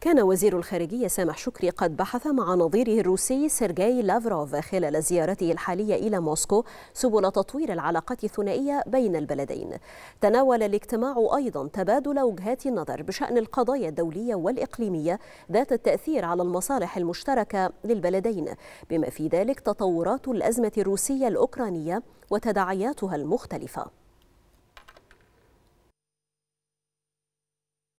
كان وزير الخارجية سامح شكري قد بحث مع نظيره الروسي سيرجاي لافروف خلال زيارته الحالية إلى موسكو سبل تطوير العلاقات الثنائية بين البلدين تناول الاجتماع أيضا تبادل وجهات النظر بشأن القضايا الدولية والإقليمية ذات التأثير على المصالح المشتركة للبلدين بما في ذلك تطورات الأزمة الروسية الأوكرانية وتداعياتها المختلفة